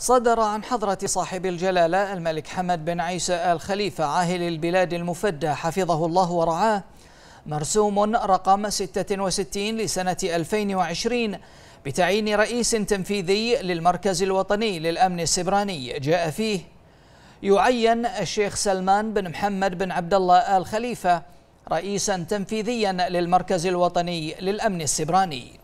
صدر عن حضرة صاحب الجلالة الملك حمد بن عيسى آل خليفة عاهل البلاد المفدى حفظه الله ورعاه مرسوم رقم 66 لسنة 2020 بتعيين رئيس تنفيذي للمركز الوطني للأمن السبراني جاء فيه يعين الشيخ سلمان بن محمد بن عبد الله آل خليفة رئيسا تنفيذيا للمركز الوطني للأمن السبراني